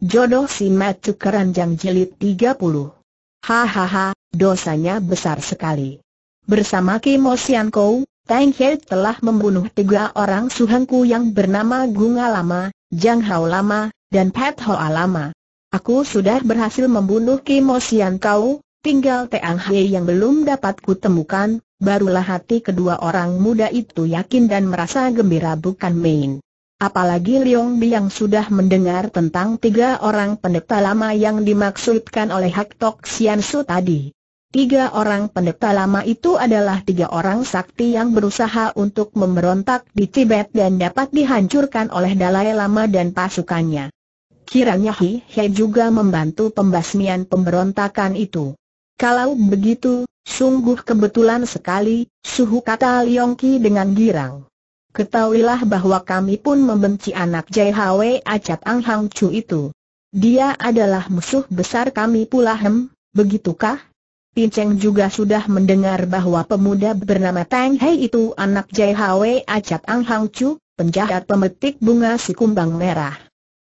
Jodoh si Matu Keranjang Jilid 30 Hahaha, dosanya besar sekali. Bersama Kimo Sian Kou, Tang He telah membunuh tiga orang suhanku yang bernama Gunga Lama, Jang Hao Lama, dan Pat Hoa Lama. Aku sudah berhasil membunuh Kimo Sian Kau, tinggal Tang He yang belum dapat kutemukan, barulah hati kedua orang muda itu yakin dan merasa gembira bukan main. Apalagi Liong Biang sudah mendengar tentang tiga orang pendeta lama yang dimaksudkan oleh Hak Tok Sian Su tadi. Tiga orang pendeta lama itu adalah tiga orang sakti yang berusaha untuk memberontak di Tibet dan dapat dihancurkan oleh Dalai Lama dan pasukannya. Kiranya Hi He juga membantu pembasmian pemberontakan itu. Kalau begitu, sungguh kebetulan sekali, suhu kata Liong Ki dengan girang. Ketahuilah bahwa kami pun membenci anak Jai Hwe Acat Ang Hang Chu itu. Dia adalah musuh besar kami pula hem, begitukah? Pinceng juga sudah mendengar bahwa pemuda bernama Tang Hei itu anak Hwe Acat Ang Hang Chu, penjahat pemetik bunga si kumbang merah.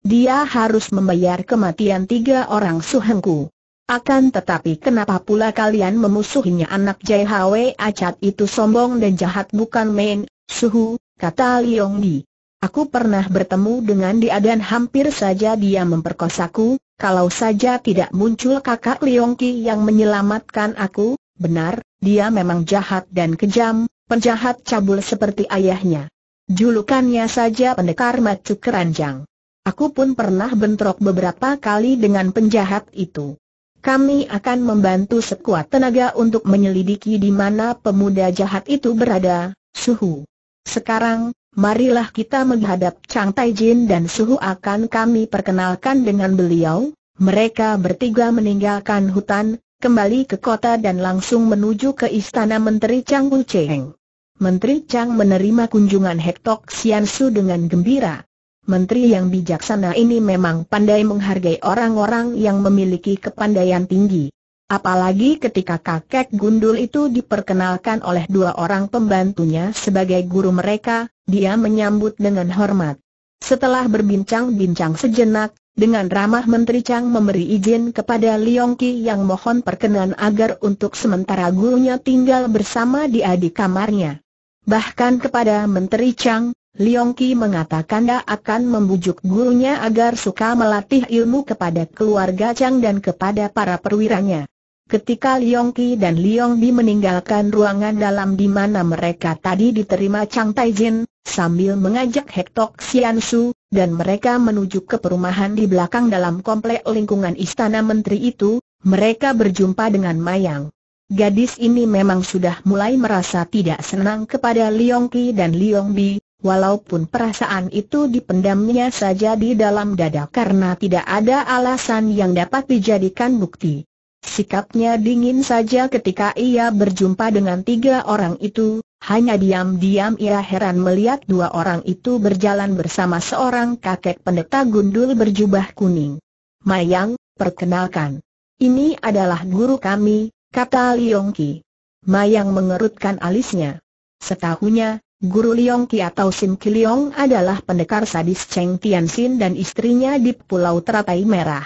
Dia harus membayar kematian tiga orang suhengku. Akan tetapi kenapa pula kalian memusuhinya anak Jai Hwe Acat itu sombong dan jahat bukan main, suhu, kata Liong Di. Aku pernah bertemu dengan dia dan hampir saja dia memperkosaku, kalau saja tidak muncul kakak Liong Ki yang menyelamatkan aku, benar, dia memang jahat dan kejam, penjahat cabul seperti ayahnya. Julukannya saja pendekar macu keranjang. Aku pun pernah bentrok beberapa kali dengan penjahat itu. Kami akan membantu sekuat tenaga untuk menyelidiki di mana pemuda jahat itu berada, suhu. Sekarang, marilah kita menghadap Chang Taijin dan Suhu akan kami perkenalkan dengan beliau. Mereka bertiga meninggalkan hutan, kembali ke kota dan langsung menuju ke istana Menteri Chang Wu Cheng. Menteri Chang menerima kunjungan Hektok Su dengan gembira. Menteri yang bijaksana ini memang pandai menghargai orang-orang yang memiliki kepandaian tinggi. Apalagi ketika kakek gundul itu diperkenalkan oleh dua orang pembantunya sebagai guru mereka, dia menyambut dengan hormat. Setelah berbincang-bincang sejenak, dengan ramah Menteri Chang memberi izin kepada Liong Ki yang mohon perkenan agar untuk sementara gurunya tinggal bersama di adik kamarnya. Bahkan kepada Menteri Chang, Liong Ki mengatakan dia akan membujuk gurunya agar suka melatih ilmu kepada keluarga Chang dan kepada para perwiranya. Ketika Liong Ki dan Liong Bi meninggalkan ruangan dalam di mana mereka tadi diterima Chang Tai Jin, sambil mengajak Hektok Sian Su, dan mereka menuju ke perumahan di belakang dalam komplek lingkungan istana menteri itu, mereka berjumpa dengan Mayang. Gadis ini memang sudah mulai merasa tidak senang kepada Liong Ki dan Liong Bi, walaupun perasaan itu dipendamnya saja di dalam dada karena tidak ada alasan yang dapat dijadikan bukti. Sikapnya dingin saja ketika ia berjumpa dengan tiga orang itu, hanya diam-diam ia heran melihat dua orang itu berjalan bersama seorang kakek pendeta gundul berjubah kuning. Mayang, perkenalkan. Ini adalah guru kami, kata Liong Ki. Mayang mengerutkan alisnya. Setahunya, guru Liong Ki atau Sim Ki adalah pendekar sadis Cheng Tianxin dan istrinya di Pulau Teratai Merah.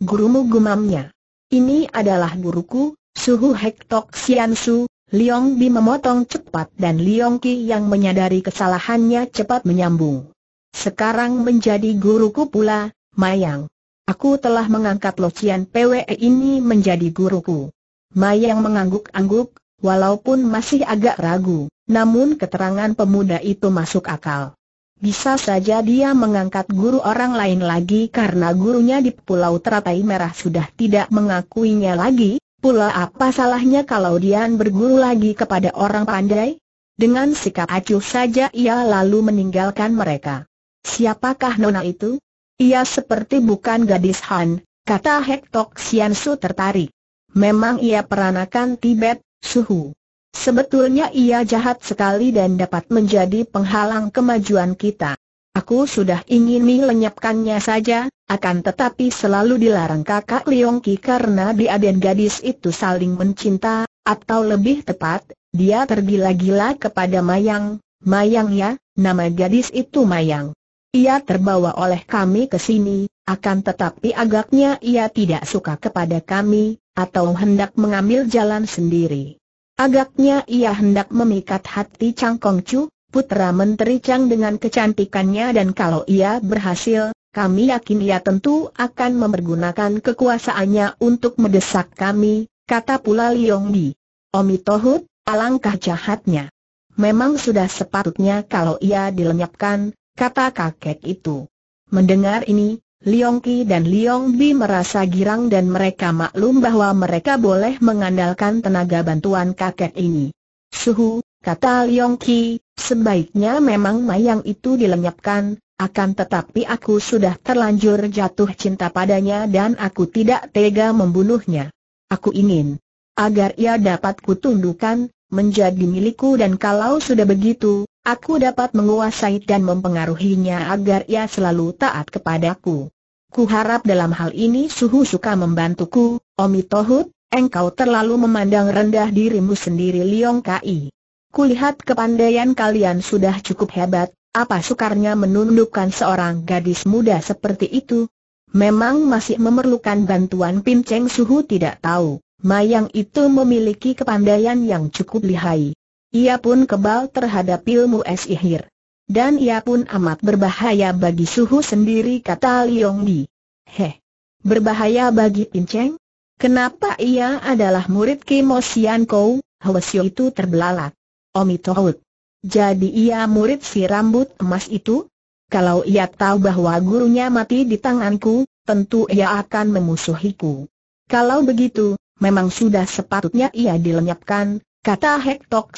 Gurumu gumamnya. Ini adalah guruku, Suhu Hektok Siansu. Sian Liong Bi memotong cepat dan Liong Ki yang menyadari kesalahannya cepat menyambung. Sekarang menjadi guruku pula, Mayang. Aku telah mengangkat Locian PWE ini menjadi guruku. Mayang mengangguk-angguk, walaupun masih agak ragu, namun keterangan pemuda itu masuk akal. Bisa saja dia mengangkat guru orang lain lagi karena gurunya di Pulau Teratai Merah sudah tidak mengakuinya lagi, pula apa salahnya kalau dia berguru lagi kepada orang pandai? Dengan sikap acuh saja ia lalu meninggalkan mereka. Siapakah Nona itu? Ia seperti bukan gadis Han, kata Hek Sian Su tertarik. Memang ia peranakan Tibet, Suhu. Sebetulnya ia jahat sekali dan dapat menjadi penghalang kemajuan kita. Aku sudah ingin melenyapkannya saja, akan tetapi selalu dilarang kakak Leong karena dia dan gadis itu saling mencinta, atau lebih tepat, dia tergila-gila kepada Mayang, Mayang ya, nama gadis itu Mayang. Ia terbawa oleh kami ke sini, akan tetapi agaknya ia tidak suka kepada kami, atau hendak mengambil jalan sendiri. Agaknya ia hendak memikat hati Chang Kong Chu, putra Menteri Chang dengan kecantikannya dan kalau ia berhasil, kami yakin ia tentu akan mempergunakan kekuasaannya untuk mendesak kami, kata pula Liong Bi. Omi Tohut, alangkah jahatnya. Memang sudah sepatutnya kalau ia dilenyapkan, kata kakek itu. Mendengar ini, Liong Ki dan Liong Bi merasa girang dan mereka maklum bahwa mereka boleh mengandalkan tenaga bantuan kakek ini. Suhu, kata Liong Ki, sebaiknya memang mayang itu dilenyapkan, akan tetapi aku sudah terlanjur jatuh cinta padanya dan aku tidak tega membunuhnya. Aku ingin agar ia dapat kutundukkan, menjadi milikku dan kalau sudah begitu, Aku dapat menguasai dan mempengaruhinya agar ia selalu taat kepadaku. Kuharap dalam hal ini Suhu suka membantuku, Omi Tohut, engkau terlalu memandang rendah dirimu sendiri Liong Kai. Kulihat kepandaian kalian sudah cukup hebat, apa sukarnya menundukkan seorang gadis muda seperti itu? Memang masih memerlukan bantuan Pim Cheng Suhu tidak tahu, Mayang itu memiliki kepandaian yang cukup lihai, ia pun kebal terhadap ilmu es esihir. Dan ia pun amat berbahaya bagi suhu sendiri kata Liong Di. Heh. Berbahaya bagi Pinceng? Kenapa ia adalah murid Kimo Sian Kou, Hwesyo itu terbelalak. Omi Tohut. Jadi ia murid si rambut emas itu? Kalau ia tahu bahwa gurunya mati di tanganku, tentu ia akan memusuhiku. Kalau begitu, memang sudah sepatutnya ia dilenyapkan, kata Hek Tok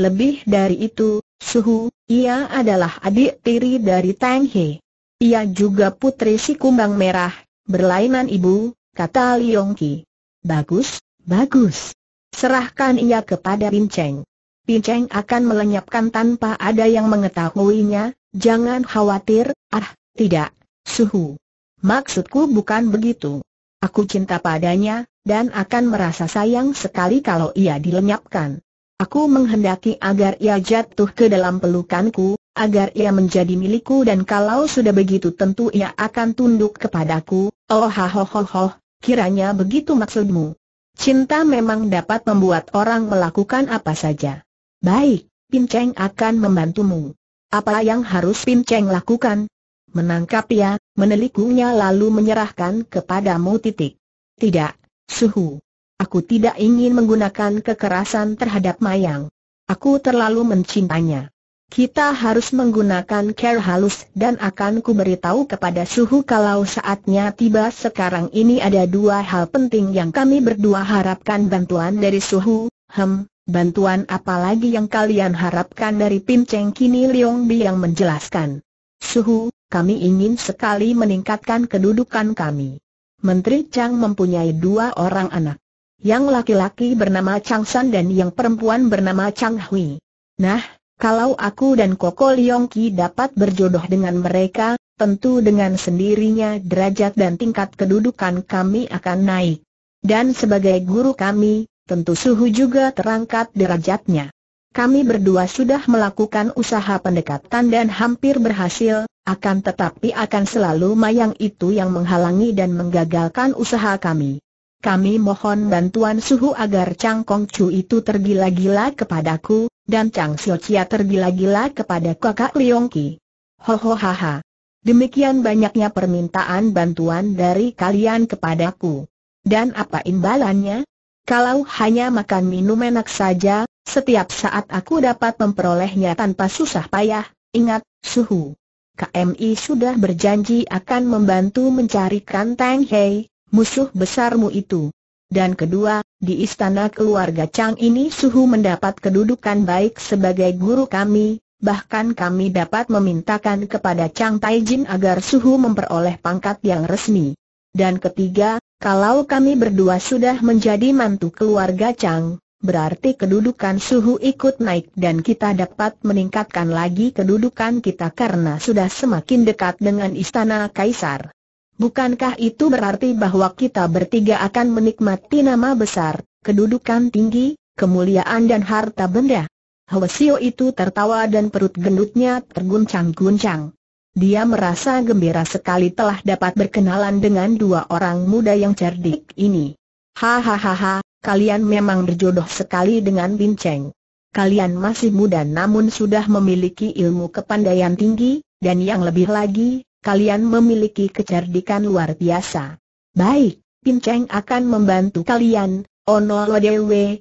Lebih dari itu, Suhu, ia adalah adik tiri dari Tang He. Ia juga putri si kumbang merah, berlainan ibu, kata Liong Ki. Bagus, bagus. Serahkan ia kepada Pin Cheng. Pin Cheng akan melenyapkan tanpa ada yang mengetahuinya, jangan khawatir, ah, tidak, Suhu. Maksudku bukan begitu. Aku cinta padanya, dan akan merasa sayang sekali kalau ia dilenyapkan. Aku menghendaki agar ia jatuh ke dalam pelukanku, agar ia menjadi milikku dan kalau sudah begitu tentu ia akan tunduk kepadaku, oh ha ho ho ho, kiranya begitu maksudmu. Cinta memang dapat membuat orang melakukan apa saja. Baik, Pinceng akan membantumu. Apa yang harus Pinceng lakukan? Menangkap ia, menelikunya lalu menyerahkan kepadamu titik. Tidak, Suhu. Aku tidak ingin menggunakan kekerasan terhadap Mayang. Aku terlalu mencintainya. Kita harus menggunakan care halus dan akan ku beritahu kepada Suhu kalau saatnya tiba sekarang ini ada dua hal penting yang kami berdua harapkan bantuan dari Suhu, hem, bantuan apa lagi yang kalian harapkan dari Pim Cheng Kini Leong Bi yang menjelaskan. Suhu, kami ingin sekali meningkatkan kedudukan kami. Menteri Chang mempunyai dua orang anak. Yang laki-laki bernama Chang San dan yang perempuan bernama Chang Hui. Nah, kalau aku dan Koko Leong Ki dapat berjodoh dengan mereka, tentu dengan sendirinya derajat dan tingkat kedudukan kami akan naik. Dan sebagai guru kami, tentu suhu juga terangkat derajatnya. Kami berdua sudah melakukan usaha pendekatan dan hampir berhasil, akan tetapi akan selalu mayang itu yang menghalangi dan menggagalkan usaha kami. Kami mohon bantuan suhu agar Chang Kong Chu itu tergila-gila kepadaku, dan Chang Xiu Chia tergila-gila kepada kakak Leong Ki. Ho ho ha Demikian banyaknya permintaan bantuan dari kalian kepadaku. Dan apa imbalannya? Kalau hanya makan minum enak saja, setiap saat aku dapat memperolehnya tanpa susah payah, ingat, suhu. KMI sudah berjanji akan membantu mencarikan Tang Hei, musuh besarmu itu. Dan kedua, di istana keluarga Chang ini Suhu mendapat kedudukan baik sebagai guru kami, bahkan kami dapat memintakan kepada Chang Taijin agar Suhu memperoleh pangkat yang resmi. Dan ketiga, kalau kami berdua sudah menjadi mantu keluarga Chang, berarti kedudukan suhu ikut naik dan kita dapat meningkatkan lagi kedudukan kita karena sudah semakin dekat dengan istana kaisar. Bukankah itu berarti bahwa kita bertiga akan menikmati nama besar, kedudukan tinggi, kemuliaan dan harta benda? Hwasio itu tertawa dan perut gendutnya terguncang-guncang. Dia merasa gembira sekali telah dapat berkenalan dengan dua orang muda yang cerdik ini. Hahaha, kalian memang berjodoh sekali dengan Cheng. Kalian masih muda namun sudah memiliki ilmu kepandaian tinggi, dan yang lebih lagi, kalian memiliki kecerdikan luar biasa. Baik, Cheng akan membantu kalian, Ono Lodewe,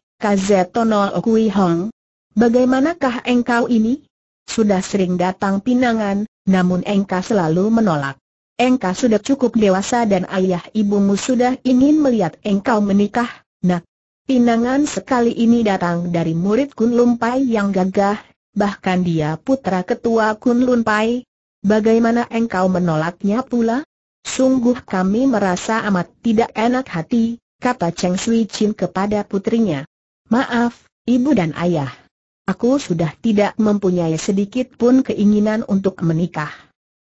No Okui Hong. Bagaimanakah engkau ini? Sudah sering datang pinangan, namun engkau selalu menolak. Engkau sudah cukup dewasa dan ayah ibumu sudah ingin melihat engkau menikah, Nah, pinangan sekali ini datang dari murid Kun Lumpai yang gagah, bahkan dia putra ketua Kun Lumpai. Bagaimana engkau menolaknya pula? Sungguh kami merasa amat tidak enak hati, kata Cheng Sui Chin kepada putrinya. Maaf, ibu dan ayah. Aku sudah tidak mempunyai sedikit pun keinginan untuk menikah.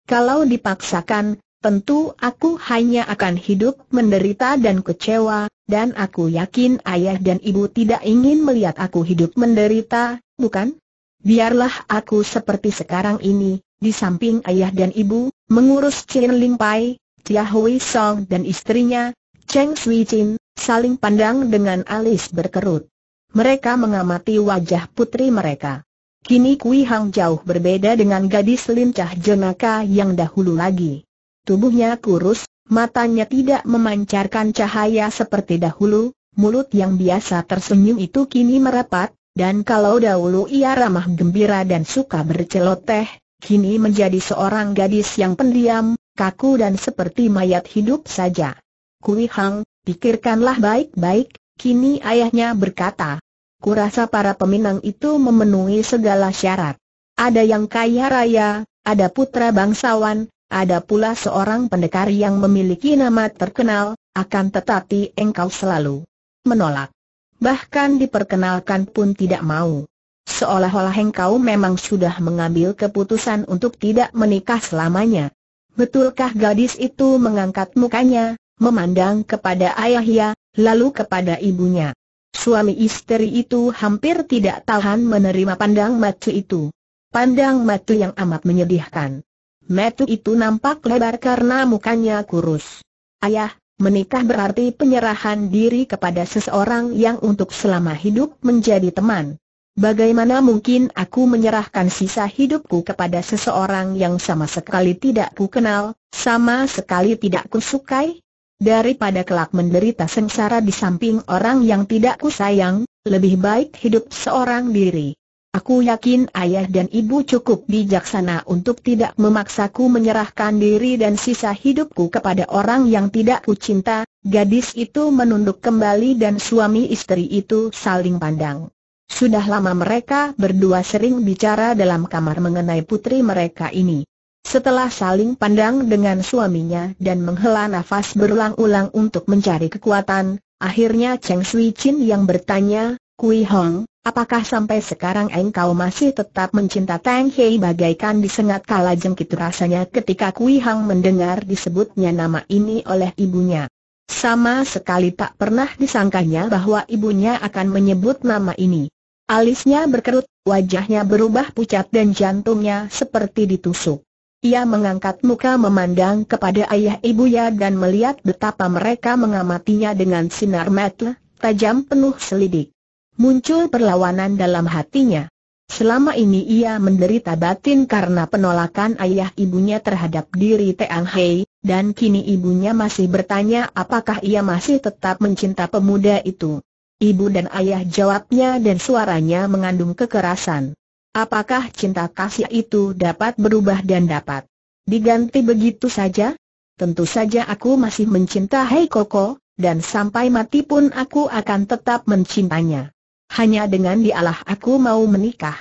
Kalau dipaksakan, tentu aku hanya akan hidup menderita dan kecewa, dan aku yakin ayah dan ibu tidak ingin melihat aku hidup menderita, bukan? Biarlah aku seperti sekarang ini, di samping ayah dan ibu, mengurus Chin Ling Pai, Chia Hui Song dan istrinya, Cheng Sui Chin, saling pandang dengan alis berkerut. Mereka mengamati wajah putri mereka. Kini Kui Hang jauh berbeda dengan gadis lincah jenaka yang dahulu lagi. Tubuhnya kurus, matanya tidak memancarkan cahaya seperti dahulu, mulut yang biasa tersenyum itu kini merapat, dan kalau dahulu ia ramah gembira dan suka berceloteh, kini menjadi seorang gadis yang pendiam, kaku dan seperti mayat hidup saja. Kui Hang, pikirkanlah baik-baik, kini ayahnya berkata. Kurasa para peminang itu memenuhi segala syarat. Ada yang kaya raya, ada putra bangsawan, ada pula seorang pendekar yang memiliki nama terkenal, akan tetapi engkau selalu menolak. Bahkan diperkenalkan pun tidak mau. Seolah-olah engkau memang sudah mengambil keputusan untuk tidak menikah selamanya. Betulkah gadis itu mengangkat mukanya, memandang kepada ayahnya, lalu kepada ibunya. Suami istri itu hampir tidak tahan menerima pandang mata itu. Pandang mata yang amat menyedihkan. Metu itu nampak lebar karena mukanya kurus. Ayah, menikah berarti penyerahan diri kepada seseorang yang untuk selama hidup menjadi teman. Bagaimana mungkin aku menyerahkan sisa hidupku kepada seseorang yang sama sekali tidak ku kenal, sama sekali tidak ku sukai? Daripada kelak menderita sengsara di samping orang yang tidak ku sayang, lebih baik hidup seorang diri. Aku yakin ayah dan ibu cukup bijaksana untuk tidak memaksaku menyerahkan diri dan sisa hidupku kepada orang yang tidak kucinta. Gadis itu menunduk kembali dan suami istri itu saling pandang. Sudah lama mereka berdua sering bicara dalam kamar mengenai putri mereka ini. Setelah saling pandang dengan suaminya dan menghela nafas berulang-ulang untuk mencari kekuatan, akhirnya Cheng Sui Chin yang bertanya, Kui Hong, Apakah sampai sekarang engkau masih tetap mencinta Tang Hei bagaikan disengat kala jengkit rasanya ketika Kui Hang mendengar disebutnya nama ini oleh ibunya. Sama sekali tak pernah disangkanya bahwa ibunya akan menyebut nama ini. Alisnya berkerut, wajahnya berubah pucat dan jantungnya seperti ditusuk. Ia mengangkat muka memandang kepada ayah ibunya dan melihat betapa mereka mengamatinya dengan sinar mata tajam penuh selidik muncul perlawanan dalam hatinya. Selama ini ia menderita batin karena penolakan ayah ibunya terhadap diri Teang Hei, dan kini ibunya masih bertanya apakah ia masih tetap mencinta pemuda itu. Ibu dan ayah jawabnya dan suaranya mengandung kekerasan. Apakah cinta kasih itu dapat berubah dan dapat diganti begitu saja? Tentu saja aku masih mencinta Hei Koko, dan sampai mati pun aku akan tetap mencintanya hanya dengan dialah aku mau menikah.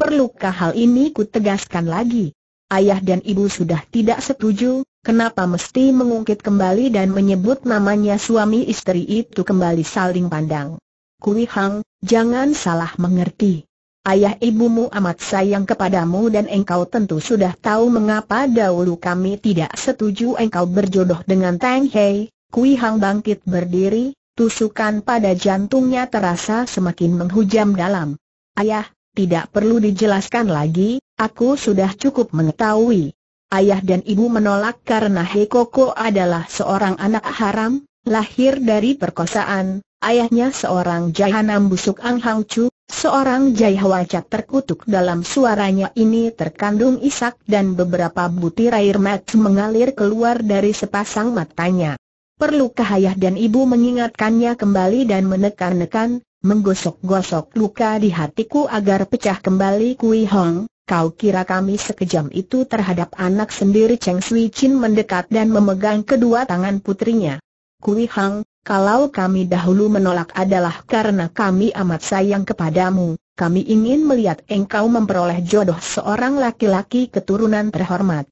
Perlukah hal ini ku tegaskan lagi? Ayah dan ibu sudah tidak setuju, kenapa mesti mengungkit kembali dan menyebut namanya suami istri itu kembali saling pandang? Kui Hang, jangan salah mengerti. Ayah ibumu amat sayang kepadamu dan engkau tentu sudah tahu mengapa dahulu kami tidak setuju engkau berjodoh dengan Tang Hei. Kui Hang bangkit berdiri, Tusukan pada jantungnya terasa semakin menghujam dalam. Ayah, tidak perlu dijelaskan lagi, aku sudah cukup mengetahui. Ayah dan ibu menolak karena Hekoko adalah seorang anak haram, lahir dari perkosaan, ayahnya seorang jahanam busuk Ang Hang Chu, seorang jahwacat terkutuk dalam suaranya ini terkandung isak dan beberapa butir air mata mengalir keluar dari sepasang matanya. Perlukah ayah dan ibu mengingatkannya kembali dan menekan-nekan, menggosok-gosok luka di hatiku agar pecah kembali Kui Hong? Kau kira kami sekejam itu terhadap anak sendiri Cheng Sui Chin mendekat dan memegang kedua tangan putrinya. Kui Hong, kalau kami dahulu menolak adalah karena kami amat sayang kepadamu, kami ingin melihat engkau memperoleh jodoh seorang laki-laki keturunan terhormat.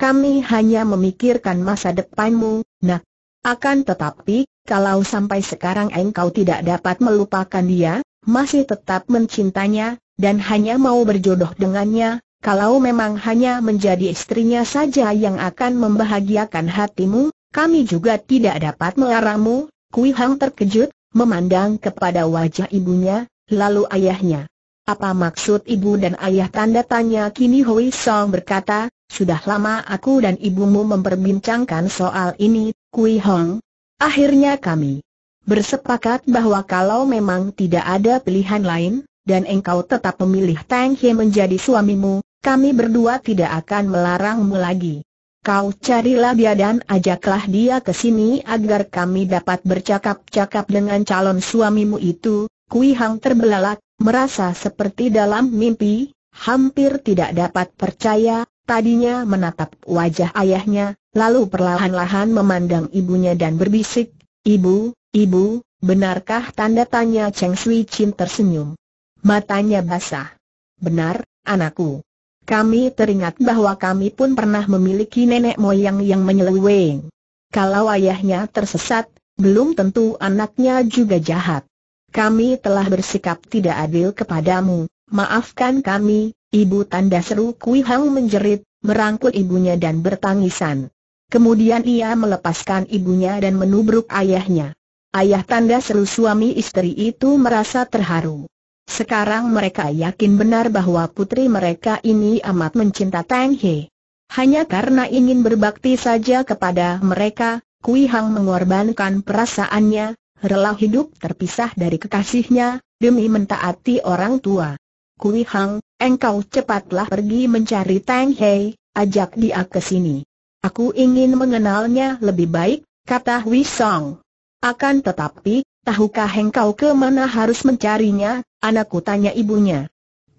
Kami hanya memikirkan masa depanmu, nak, akan tetapi, kalau sampai sekarang engkau tidak dapat melupakan dia, masih tetap mencintanya, dan hanya mau berjodoh dengannya, kalau memang hanya menjadi istrinya saja yang akan membahagiakan hatimu, kami juga tidak dapat melarangmu. Kui Hang terkejut, memandang kepada wajah ibunya, lalu ayahnya. Apa maksud ibu dan ayah tanda tanya kini Hui Song berkata, sudah lama aku dan ibumu memperbincangkan soal ini, Kui Hong. Akhirnya kami bersepakat bahwa kalau memang tidak ada pilihan lain, dan engkau tetap memilih Tang He menjadi suamimu, kami berdua tidak akan melarangmu lagi. Kau carilah dia dan ajaklah dia ke sini agar kami dapat bercakap-cakap dengan calon suamimu itu. Kui Hang terbelalak, merasa seperti dalam mimpi, hampir tidak dapat percaya, Tadinya menatap wajah ayahnya, lalu perlahan-lahan memandang ibunya dan berbisik, Ibu, ibu, benarkah tanda tanya Cheng Sui Chin tersenyum? Matanya basah. Benar, anakku. Kami teringat bahwa kami pun pernah memiliki nenek moyang yang menyeleweng. Kalau ayahnya tersesat, belum tentu anaknya juga jahat. Kami telah bersikap tidak adil kepadamu, maafkan kami, Ibu tanda seru Kui Hang menjerit, merangkul ibunya dan bertangisan. Kemudian ia melepaskan ibunya dan menubruk ayahnya. Ayah tanda seru suami istri itu merasa terharu. Sekarang mereka yakin benar bahwa putri mereka ini amat mencinta Tang He. Hanya karena ingin berbakti saja kepada mereka, Kui Hang mengorbankan perasaannya, rela hidup terpisah dari kekasihnya, demi mentaati orang tua. Kui Hang, Engkau cepatlah pergi mencari Tang Hei, ajak dia ke sini. Aku ingin mengenalnya lebih baik, kata Hui Song. Akan tetapi, tahukah engkau ke mana harus mencarinya, anakku tanya ibunya.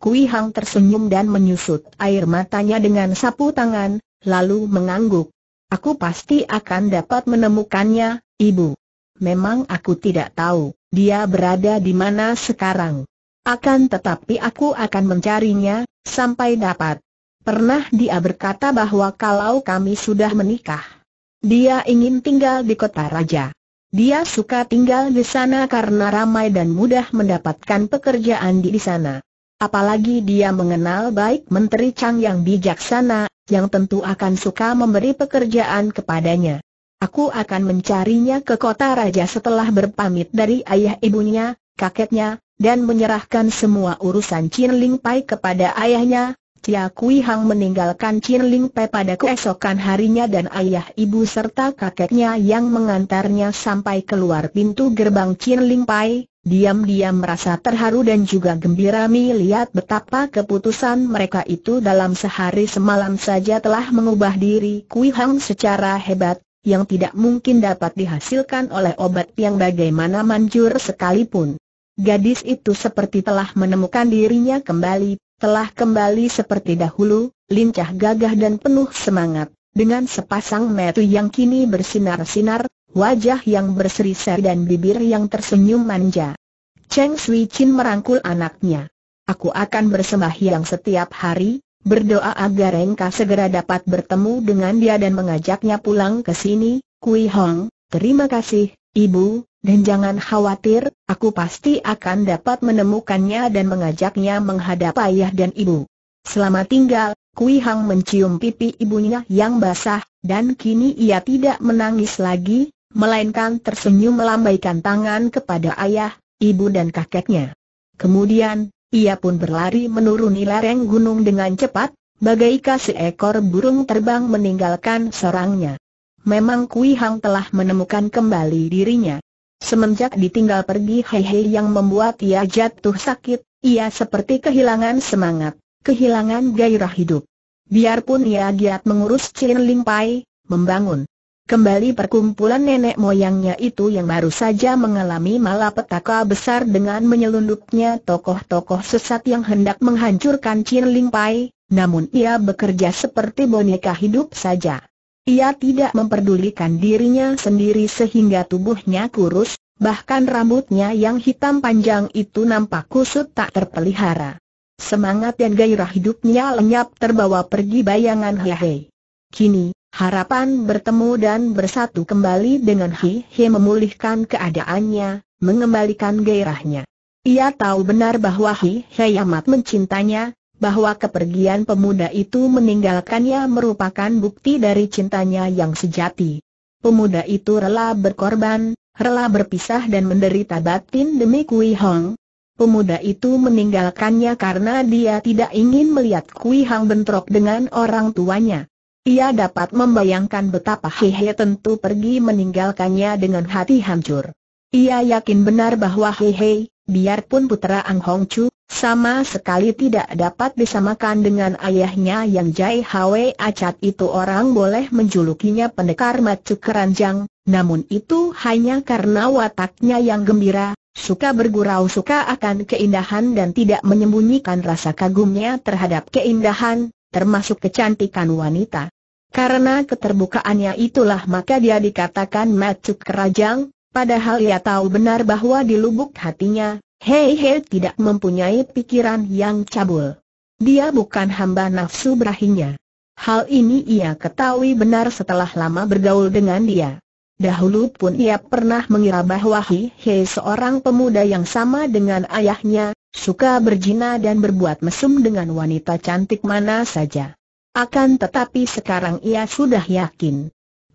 Kui Hang tersenyum dan menyusut air matanya dengan sapu tangan, lalu mengangguk. Aku pasti akan dapat menemukannya, ibu. Memang aku tidak tahu, dia berada di mana sekarang. Akan tetapi aku akan mencarinya, sampai dapat. Pernah dia berkata bahwa kalau kami sudah menikah, dia ingin tinggal di kota raja. Dia suka tinggal di sana karena ramai dan mudah mendapatkan pekerjaan di sana. Apalagi dia mengenal baik Menteri Chang yang bijaksana, yang tentu akan suka memberi pekerjaan kepadanya. Aku akan mencarinya ke kota raja setelah berpamit dari ayah ibunya, kakeknya, dan menyerahkan semua urusan Chin Ling Pai kepada ayahnya, Cia Kui Hang meninggalkan Chin Ling Pai pada keesokan harinya dan ayah ibu serta kakeknya yang mengantarnya sampai keluar pintu gerbang Chin Ling Pai, diam-diam merasa terharu dan juga gembira melihat betapa keputusan mereka itu dalam sehari semalam saja telah mengubah diri Kui Hang secara hebat, yang tidak mungkin dapat dihasilkan oleh obat yang bagaimana manjur sekalipun. Gadis itu seperti telah menemukan dirinya kembali, telah kembali seperti dahulu, lincah gagah dan penuh semangat, dengan sepasang metu yang kini bersinar-sinar, wajah yang berseri-seri dan bibir yang tersenyum manja. Cheng Sui Chin merangkul anaknya. Aku akan bersembahyang setiap hari, berdoa agar Engkau segera dapat bertemu dengan dia dan mengajaknya pulang ke sini, Kui Hong, terima kasih, Ibu, dan jangan khawatir, aku pasti akan dapat menemukannya dan mengajaknya menghadap ayah dan ibu. Selama tinggal, Kui Hang mencium pipi ibunya yang basah, dan kini ia tidak menangis lagi, melainkan tersenyum melambaikan tangan kepada ayah, ibu dan kakeknya. Kemudian, ia pun berlari menuruni lereng gunung dengan cepat, bagaikan seekor burung terbang meninggalkan sarangnya. Memang Kui Hang telah menemukan kembali dirinya. Semenjak ditinggal pergi Hei Hei yang membuat ia jatuh sakit, ia seperti kehilangan semangat, kehilangan gairah hidup. Biarpun ia giat mengurus Chin Ling Pai, membangun kembali perkumpulan nenek moyangnya itu yang baru saja mengalami malapetaka besar dengan menyelundupnya tokoh-tokoh sesat yang hendak menghancurkan Chin Ling Pai, namun ia bekerja seperti boneka hidup saja. Ia tidak memperdulikan dirinya sendiri sehingga tubuhnya kurus, bahkan rambutnya yang hitam panjang itu nampak kusut tak terpelihara. Semangat dan gairah hidupnya lenyap terbawa pergi bayangan Hei. Kini, harapan bertemu dan bersatu kembali dengan Hei memulihkan keadaannya, mengembalikan gairahnya. Ia tahu benar bahwa Hei amat mencintanya, bahwa kepergian pemuda itu meninggalkannya merupakan bukti dari cintanya yang sejati. Pemuda itu rela berkorban, rela berpisah dan menderita batin demi Kui Hong. Pemuda itu meninggalkannya karena dia tidak ingin melihat Kui Hong bentrok dengan orang tuanya. Ia dapat membayangkan betapa Hehe tentu pergi meninggalkannya dengan hati hancur. Ia yakin benar bahwa Hehe, biarpun putera Ang Hong Chu, sama sekali tidak dapat disamakan dengan ayahnya yang Jai Hwe Acat itu orang boleh menjulukinya pendekar macu keranjang, namun itu hanya karena wataknya yang gembira, suka bergurau suka akan keindahan dan tidak menyembunyikan rasa kagumnya terhadap keindahan, termasuk kecantikan wanita. Karena keterbukaannya itulah maka dia dikatakan macu keranjang, padahal ia tahu benar bahwa di lubuk hatinya, Hei Hei tidak mempunyai pikiran yang cabul. Dia bukan hamba nafsu berahinya. Hal ini ia ketahui benar setelah lama bergaul dengan dia. Dahulu pun ia pernah mengira bahwa Hei Hei seorang pemuda yang sama dengan ayahnya, suka berjina dan berbuat mesum dengan wanita cantik mana saja. Akan tetapi sekarang ia sudah yakin.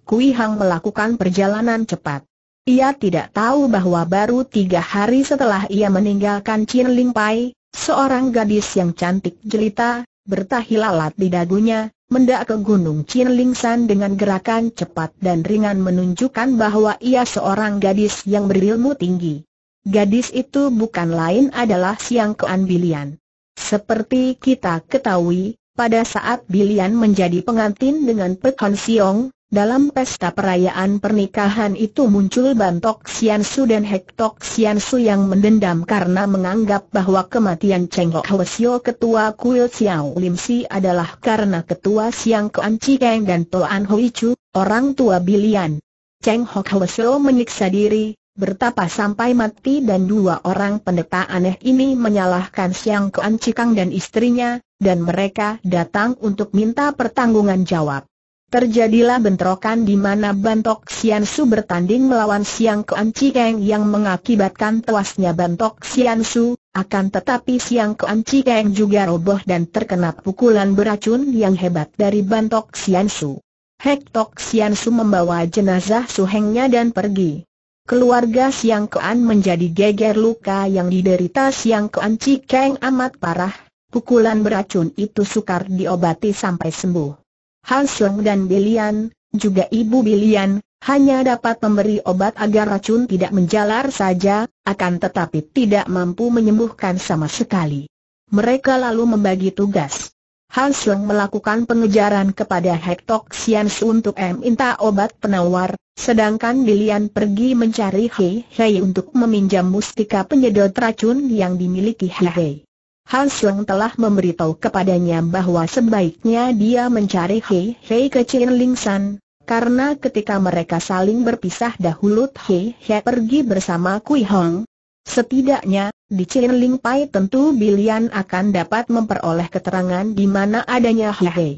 Kui Hang melakukan perjalanan cepat. Ia tidak tahu bahwa baru tiga hari setelah ia meninggalkan Chin Ling Pai, seorang gadis yang cantik jelita, bertahi lalat di dagunya, mendak ke Gunung Chin Ling San dengan gerakan cepat dan ringan menunjukkan bahwa ia seorang gadis yang berilmu tinggi. Gadis itu bukan lain adalah Siang Kean Bilian. Seperti kita ketahui, pada saat Bilian menjadi pengantin dengan Hon Siong, dalam pesta perayaan pernikahan itu muncul Bantok Xiansu dan Hektok Xiansu yang mendendam karena menganggap bahwa kematian Cheng Ho Hwasyo ketua kuil Xiao Lim Si adalah karena ketua Siang Kuan Chikeng dan Toan Hui Chu, orang tua bilian. Cheng Ho Hwasyo menyiksa diri, bertapa sampai mati dan dua orang pendeta aneh ini menyalahkan Siang Kuan Chikang dan istrinya, dan mereka datang untuk minta pertanggungan jawab. Terjadilah bentrokan di mana Bantok Sian Su bertanding melawan Siang Kuan Cikeng yang mengakibatkan tewasnya Bantok Sian Su, akan tetapi Siang Kuan Cikeng juga roboh dan terkena pukulan beracun yang hebat dari Bantok Sian Su. Hek Tok Sian Su membawa jenazah suhengnya dan pergi. Keluarga Siang Kuan menjadi geger luka yang diderita Siang Kuan Cikeng amat parah, pukulan beracun itu sukar diobati sampai sembuh. Hansung dan Bilian, juga Ibu Bilian, hanya dapat memberi obat agar racun tidak menjalar saja, akan tetapi tidak mampu menyembuhkan sama sekali. Mereka lalu membagi tugas. Hansung melakukan pengejaran kepada Hektok Sians untuk meminta obat penawar, sedangkan Bilian pergi mencari Hei Hei untuk meminjam mustika penyedot racun yang dimiliki Hei Hei. Hanslong telah memberitahu kepadanya bahwa sebaiknya dia mencari Hei Hei ke Chin Ling San, karena ketika mereka saling berpisah dahulu Hei Hei pergi bersama Kui Hong. Setidaknya, di Chin Ling Pai tentu Bilian akan dapat memperoleh keterangan di mana adanya Hei Hei.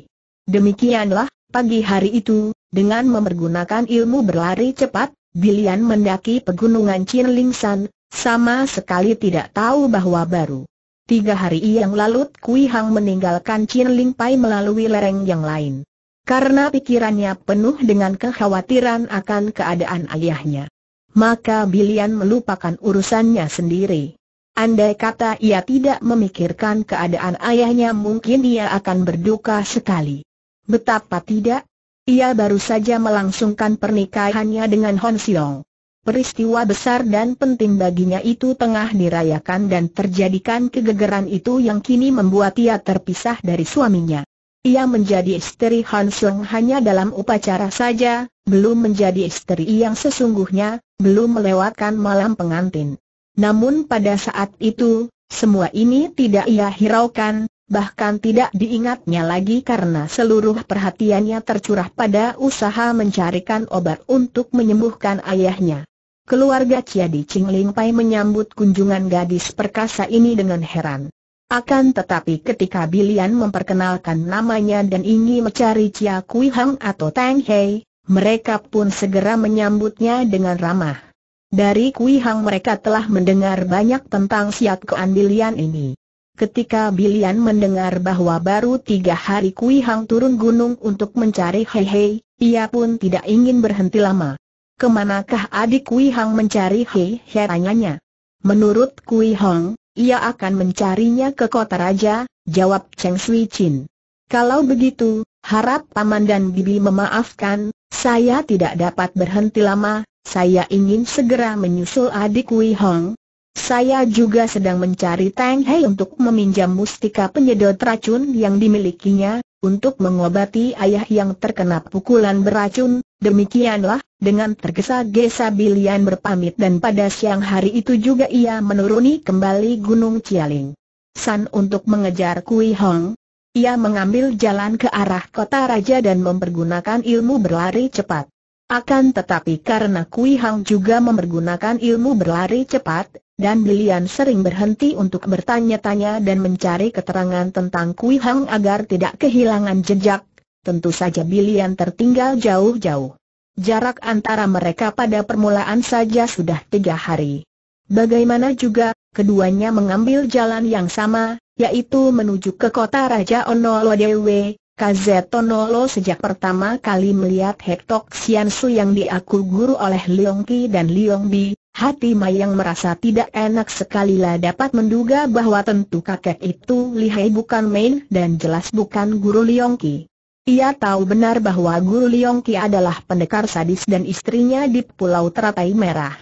Demikianlah, pagi hari itu, dengan mempergunakan ilmu berlari cepat, Bilian mendaki pegunungan Chin Ling San, sama sekali tidak tahu bahwa baru Tiga hari yang lalu Kui Hang meninggalkan Chin Ling Pai melalui lereng yang lain. Karena pikirannya penuh dengan kekhawatiran akan keadaan ayahnya. Maka Bilian melupakan urusannya sendiri. Andai kata ia tidak memikirkan keadaan ayahnya mungkin ia akan berduka sekali. Betapa tidak, ia baru saja melangsungkan pernikahannya dengan Hon Siong. Peristiwa besar dan penting baginya itu tengah dirayakan dan terjadikan kegegeran itu yang kini membuat ia terpisah dari suaminya. Ia menjadi istri Han hanya dalam upacara saja, belum menjadi istri yang sesungguhnya, belum melewatkan malam pengantin. Namun pada saat itu, semua ini tidak ia hiraukan, bahkan tidak diingatnya lagi karena seluruh perhatiannya tercurah pada usaha mencarikan obat untuk menyembuhkan ayahnya. Keluarga Di Ching Ling Pai menyambut kunjungan gadis perkasa ini dengan heran. Akan tetapi ketika Bilian memperkenalkan namanya dan ingin mencari Chia Kui Hang atau Tang Hei, mereka pun segera menyambutnya dengan ramah. Dari Kui Hang mereka telah mendengar banyak tentang siat kean Bilian ini. Ketika Bilian mendengar bahwa baru tiga hari Kui Hang turun gunung untuk mencari Hei Hei, ia pun tidak ingin berhenti lama. Kemanakah adik Kui Hang mencari Hei He tanyanya? Menurut Kui Hang, ia akan mencarinya ke kota raja, jawab Cheng Sui Chin. Kalau begitu, harap Paman dan Bibi memaafkan, saya tidak dapat berhenti lama, saya ingin segera menyusul adik Kui Hang. Saya juga sedang mencari Tang Hei untuk meminjam mustika penyedot racun yang dimilikinya, untuk mengobati ayah yang terkena pukulan beracun, Demikianlah, dengan tergesa-gesa Bilian berpamit dan pada siang hari itu juga ia menuruni kembali Gunung Cialing. San untuk mengejar Kui Hong. Ia mengambil jalan ke arah kota raja dan mempergunakan ilmu berlari cepat. Akan tetapi karena Kui Hong juga mempergunakan ilmu berlari cepat, dan Bilian sering berhenti untuk bertanya-tanya dan mencari keterangan tentang Kui Hong agar tidak kehilangan jejak, tentu saja Bilian tertinggal jauh-jauh. Jarak antara mereka pada permulaan saja sudah tiga hari. Bagaimana juga, keduanya mengambil jalan yang sama, yaitu menuju ke kota Raja Onolo Dewe, Kazetonolo sejak pertama kali melihat Hektok Xiansu yang diaku guru oleh Leong Ki dan Leong Bi, hati Mayang merasa tidak enak sekali lah dapat menduga bahwa tentu kakek itu lihai bukan main dan jelas bukan guru Leong Ki. Ia tahu benar bahwa Guru Liong Ki adalah pendekar sadis dan istrinya di Pulau Teratai Merah.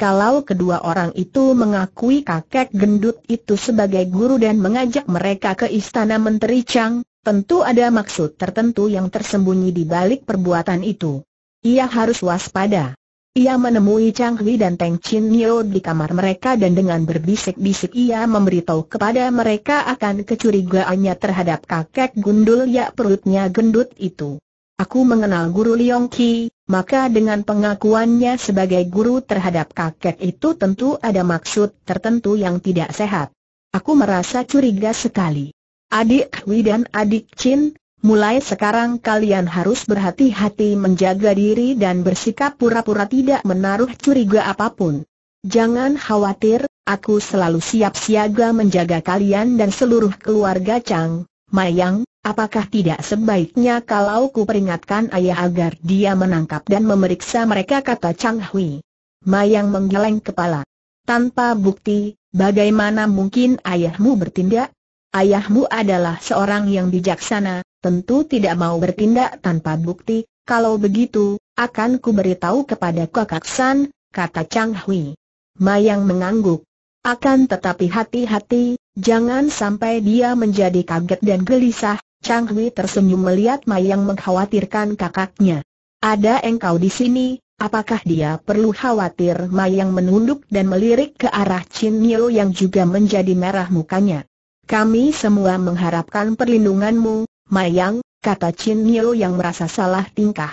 Kalau kedua orang itu mengakui kakek gendut itu sebagai guru dan mengajak mereka ke istana Menteri Chang, tentu ada maksud tertentu yang tersembunyi di balik perbuatan itu. Ia harus waspada. Ia menemui Chang Hui dan Teng Chin Nio di kamar mereka dan dengan berbisik-bisik ia memberitahu kepada mereka akan kecurigaannya terhadap kakek gundul ya perutnya gendut itu. Aku mengenal guru Liong Ki, maka dengan pengakuannya sebagai guru terhadap kakek itu tentu ada maksud tertentu yang tidak sehat. Aku merasa curiga sekali. Adik Hui dan adik Chin, Mulai sekarang kalian harus berhati-hati menjaga diri dan bersikap pura-pura tidak menaruh curiga apapun. Jangan khawatir, aku selalu siap siaga menjaga kalian dan seluruh keluarga Chang, Mayang, apakah tidak sebaiknya kalau ku peringatkan ayah agar dia menangkap dan memeriksa mereka kata Chang Hui. Mayang menggeleng kepala. Tanpa bukti, bagaimana mungkin ayahmu bertindak? Ayahmu adalah seorang yang bijaksana, tentu tidak mau bertindak tanpa bukti, kalau begitu, akan ku beritahu kepada kakak San, kata Chang Hui. Mayang mengangguk. Akan tetapi hati-hati, jangan sampai dia menjadi kaget dan gelisah, Chang Hui tersenyum melihat Mayang mengkhawatirkan kakaknya. Ada engkau di sini, apakah dia perlu khawatir Mayang menunduk dan melirik ke arah Chin Nio yang juga menjadi merah mukanya. Kami semua mengharapkan perlindunganmu, Mayang, kata Chin Nio yang merasa salah tingkah.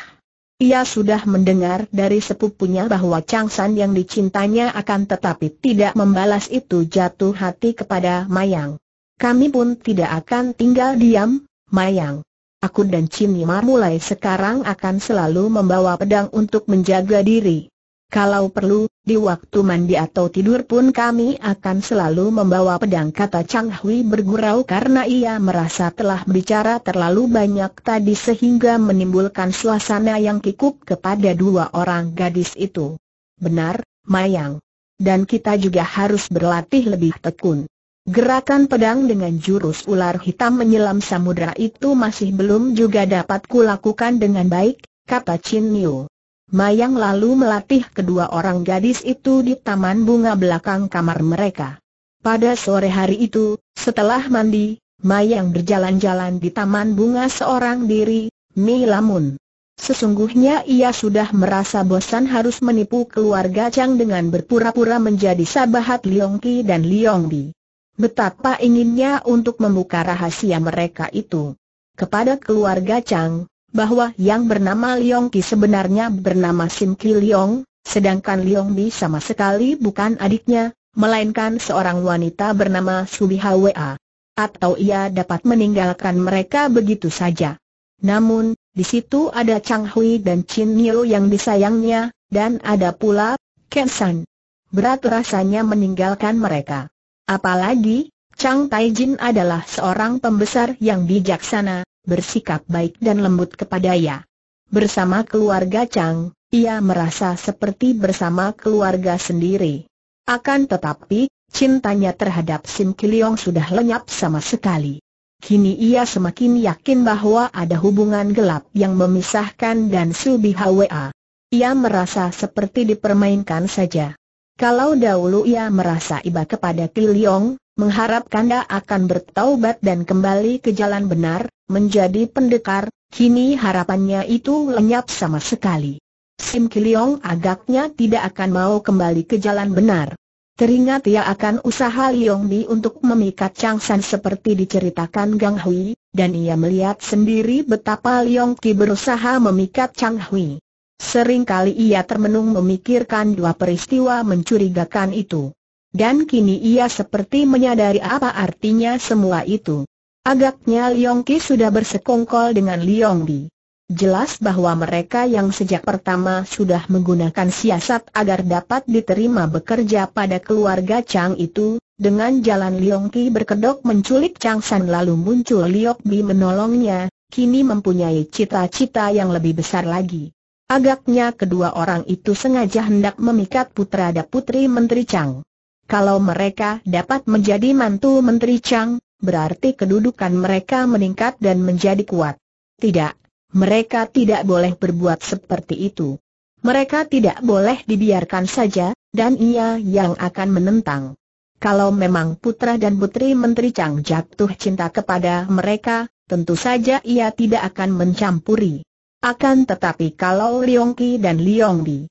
Ia sudah mendengar dari sepupunya bahwa Chang San yang dicintanya akan tetapi tidak membalas itu jatuh hati kepada Mayang. Kami pun tidak akan tinggal diam, Mayang. Aku dan Chin mulai sekarang akan selalu membawa pedang untuk menjaga diri. Kalau perlu, di waktu mandi atau tidur pun kami akan selalu membawa pedang kata Chang Hui bergurau karena ia merasa telah bicara terlalu banyak tadi sehingga menimbulkan suasana yang kikuk kepada dua orang gadis itu. Benar, Mayang. Dan kita juga harus berlatih lebih tekun. Gerakan pedang dengan jurus ular hitam menyelam samudera itu masih belum juga dapat kulakukan dengan baik, kata Chin Niu. Mayang lalu melatih kedua orang gadis itu di taman bunga belakang kamar mereka. Pada sore hari itu, setelah mandi, Mayang berjalan-jalan di taman bunga seorang diri, Mi Lamun. Sesungguhnya ia sudah merasa bosan harus menipu keluarga Chang dengan berpura-pura menjadi sahabat Liong Ki dan Liong Bi. Betapa inginnya untuk membuka rahasia mereka itu. Kepada keluarga Chang, bahwa yang bernama Liong Ki sebenarnya bernama Sim Ki Liong, sedangkan Liong Bi sama sekali bukan adiknya, melainkan seorang wanita bernama Subi Hwa. Atau ia dapat meninggalkan mereka begitu saja. Namun, di situ ada Chang Hui dan Chin Niu yang disayangnya, dan ada pula Ken San. Berat rasanya meninggalkan mereka. Apalagi, Chang Taijin adalah seorang pembesar yang bijaksana, bersikap baik dan lembut kepada ia. Bersama keluarga Chang, ia merasa seperti bersama keluarga sendiri. Akan tetapi, cintanya terhadap Sim Kiliong sudah lenyap sama sekali. Kini ia semakin yakin bahwa ada hubungan gelap yang memisahkan dan Subi Hwa. Ia merasa seperti dipermainkan saja. Kalau dahulu ia merasa iba kepada Kiliong, mengharap Kanda akan bertaubat dan kembali ke jalan benar, menjadi pendekar, kini harapannya itu lenyap sama sekali. Sim Kiliong agaknya tidak akan mau kembali ke jalan benar. Teringat ia akan usaha Liong Di untuk memikat Chang San seperti diceritakan Gang Hui, dan ia melihat sendiri betapa Liong Ki berusaha memikat Chang Hui. Seringkali ia termenung memikirkan dua peristiwa mencurigakan itu. Dan kini ia seperti menyadari apa artinya semua itu. Agaknya Liong Ki sudah bersekongkol dengan Liong Bi. Jelas bahwa mereka yang sejak pertama sudah menggunakan siasat agar dapat diterima bekerja pada keluarga Chang itu, dengan jalan Liong Ki berkedok menculik Chang San lalu muncul Liok Bi menolongnya, kini mempunyai cita-cita yang lebih besar lagi. Agaknya kedua orang itu sengaja hendak memikat putra dan putri Menteri Chang. Kalau mereka dapat menjadi mantu Menteri Chang, berarti kedudukan mereka meningkat dan menjadi kuat. Tidak, mereka tidak boleh berbuat seperti itu. Mereka tidak boleh dibiarkan saja, dan ia yang akan menentang. Kalau memang putra dan putri Menteri Chang jatuh cinta kepada mereka, tentu saja ia tidak akan mencampuri. Akan tetapi kalau Liong Qi dan Liong Bi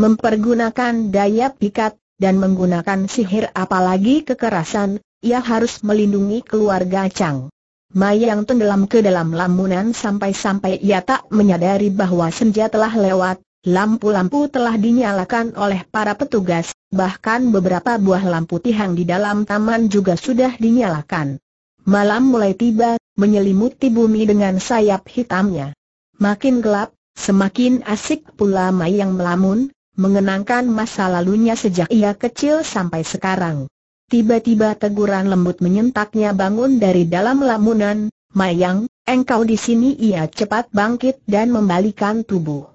mempergunakan daya pikat, dan menggunakan sihir apalagi kekerasan, ia harus melindungi keluarga Chang. Mayang tenggelam ke dalam lamunan sampai-sampai ia tak menyadari bahwa senja telah lewat, lampu-lampu telah dinyalakan oleh para petugas, bahkan beberapa buah lampu tihang di dalam taman juga sudah dinyalakan. Malam mulai tiba, menyelimuti bumi dengan sayap hitamnya. Makin gelap, semakin asik pula Mayang melamun, mengenangkan masa lalunya sejak ia kecil sampai sekarang. Tiba-tiba teguran lembut menyentaknya bangun dari dalam lamunan, Mayang, engkau di sini ia cepat bangkit dan membalikan tubuh.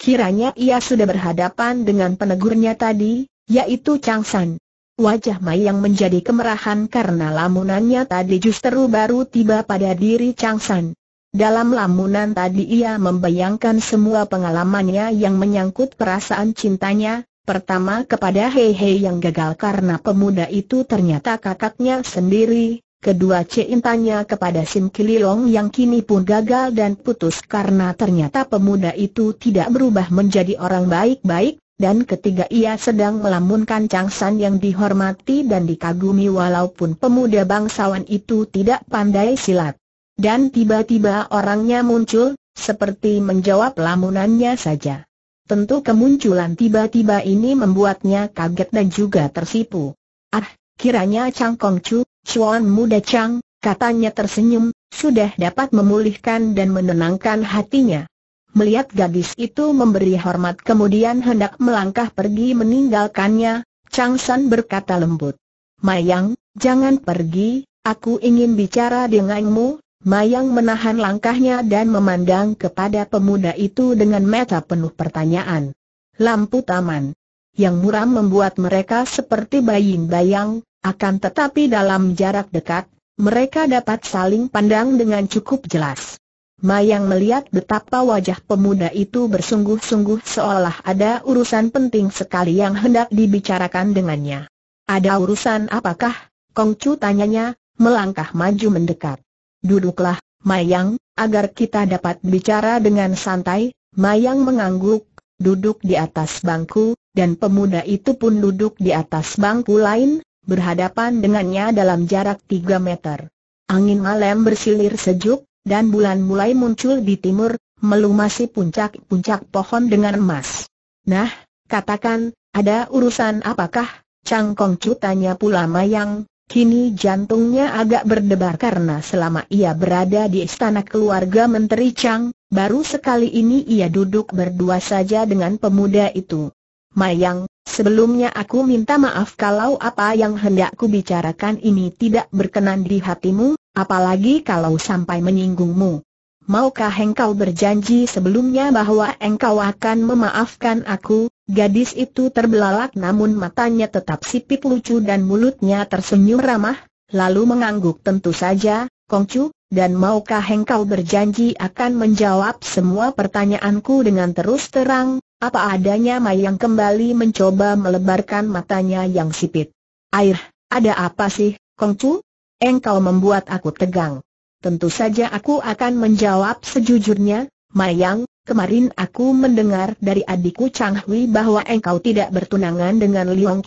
Kiranya ia sudah berhadapan dengan penegurnya tadi, yaitu Chang San. Wajah Mayang menjadi kemerahan karena lamunannya tadi justru baru tiba pada diri Chang San. Dalam lamunan tadi ia membayangkan semua pengalamannya yang menyangkut perasaan cintanya, pertama kepada Hehe yang gagal karena pemuda itu ternyata kakaknya sendiri, kedua cintanya kepada Sim Kililong yang kini pun gagal dan putus karena ternyata pemuda itu tidak berubah menjadi orang baik-baik, dan ketiga ia sedang melamunkan Cangsan yang dihormati dan dikagumi walaupun pemuda bangsawan itu tidak pandai silat. Dan tiba-tiba orangnya muncul, seperti menjawab lamunannya saja. Tentu kemunculan tiba-tiba ini membuatnya kaget dan juga tersipu. Ah, kiranya Chang Kong Chu, Chuan Muda Chang, katanya tersenyum, sudah dapat memulihkan dan menenangkan hatinya. Melihat gadis itu memberi hormat kemudian hendak melangkah pergi meninggalkannya, Chang San berkata lembut. Mayang, jangan pergi, aku ingin bicara denganmu, Mayang menahan langkahnya dan memandang kepada pemuda itu dengan mata penuh pertanyaan. Lampu taman. Yang muram membuat mereka seperti bayang-bayang, akan tetapi dalam jarak dekat, mereka dapat saling pandang dengan cukup jelas. Mayang melihat betapa wajah pemuda itu bersungguh-sungguh seolah ada urusan penting sekali yang hendak dibicarakan dengannya. Ada urusan apakah? Kongcu tanyanya, melangkah maju mendekat. Duduklah, Mayang, agar kita dapat bicara dengan santai. Mayang mengangguk, duduk di atas bangku, dan pemuda itu pun duduk di atas bangku lain, berhadapan dengannya dalam jarak tiga meter. Angin malam bersilir sejuk, dan bulan mulai muncul di timur, melumasi puncak-puncak pohon dengan emas. Nah, katakan, ada urusan apakah? Cangkong cutanya pula Mayang, Kini jantungnya agak berdebar karena selama ia berada di istana keluarga Menteri Chang, baru sekali ini ia duduk berdua saja dengan pemuda itu. Mayang, sebelumnya aku minta maaf kalau apa yang hendak ku bicarakan ini tidak berkenan di hatimu, apalagi kalau sampai menyinggungmu. Maukah engkau berjanji sebelumnya bahwa engkau akan memaafkan aku? Gadis itu terbelalak namun matanya tetap sipit lucu dan mulutnya tersenyum ramah, lalu mengangguk tentu saja, Kongcu, dan maukah engkau berjanji akan menjawab semua pertanyaanku dengan terus terang, apa adanya Mayang kembali mencoba melebarkan matanya yang sipit. Air, ada apa sih, Kongcu? Engkau membuat aku tegang. Tentu saja aku akan menjawab sejujurnya, Mayang, kemarin aku mendengar dari adikku Chang Hui bahwa engkau tidak bertunangan dengan Liong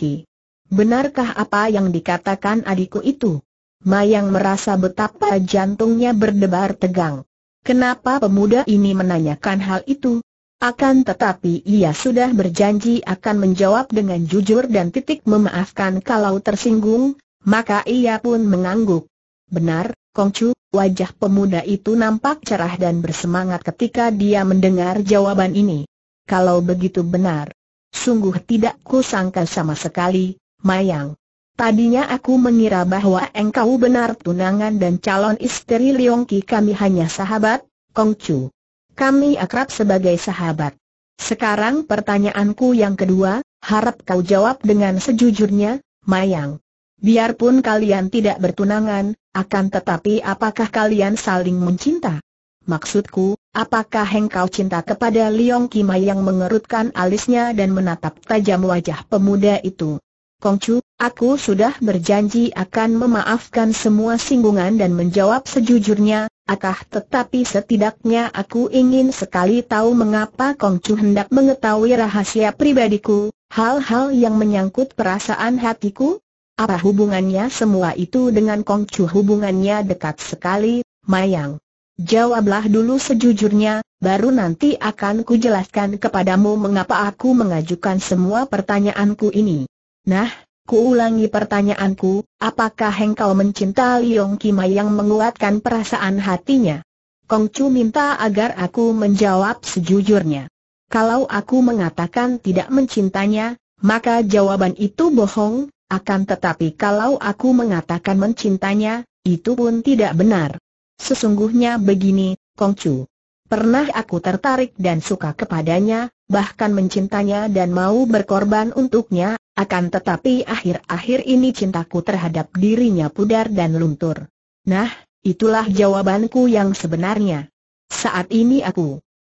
Benarkah apa yang dikatakan adikku itu? Mayang merasa betapa jantungnya berdebar tegang. Kenapa pemuda ini menanyakan hal itu? Akan tetapi ia sudah berjanji akan menjawab dengan jujur dan titik memaafkan kalau tersinggung, maka ia pun mengangguk. Benar, Kongcu, wajah pemuda itu nampak cerah dan bersemangat ketika dia mendengar jawaban ini. Kalau begitu benar, sungguh tidak kusangka sama sekali, Mayang. Tadinya aku mengira bahwa engkau benar tunangan dan calon istri Leong kami hanya sahabat, Kongcu. Kami akrab sebagai sahabat. Sekarang pertanyaanku yang kedua, harap kau jawab dengan sejujurnya, Mayang. Biarpun kalian tidak bertunangan, akan tetapi apakah kalian saling mencinta? Maksudku, apakah engkau cinta kepada Liong Kima yang mengerutkan alisnya dan menatap tajam wajah pemuda itu? Kongcu, aku sudah berjanji akan memaafkan semua singgungan dan menjawab sejujurnya, akah tetapi setidaknya aku ingin sekali tahu mengapa Kongcu hendak mengetahui rahasia pribadiku, hal-hal yang menyangkut perasaan hatiku, apa hubungannya semua itu dengan Kongcu? Hubungannya dekat sekali, Mayang. Jawablah dulu sejujurnya, baru nanti akan kujelaskan kepadamu mengapa aku mengajukan semua pertanyaanku ini. Nah, kuulangi pertanyaanku, apakah engkau mencinta Liong Kima yang menguatkan perasaan hatinya? Kongcu minta agar aku menjawab sejujurnya. Kalau aku mengatakan tidak mencintanya, maka jawaban itu bohong, akan tetapi kalau aku mengatakan mencintanya, itu pun tidak benar. Sesungguhnya begini, Kongcu. Pernah aku tertarik dan suka kepadanya, bahkan mencintanya dan mau berkorban untuknya, akan tetapi akhir-akhir ini cintaku terhadap dirinya pudar dan luntur. Nah, itulah jawabanku yang sebenarnya. Saat ini aku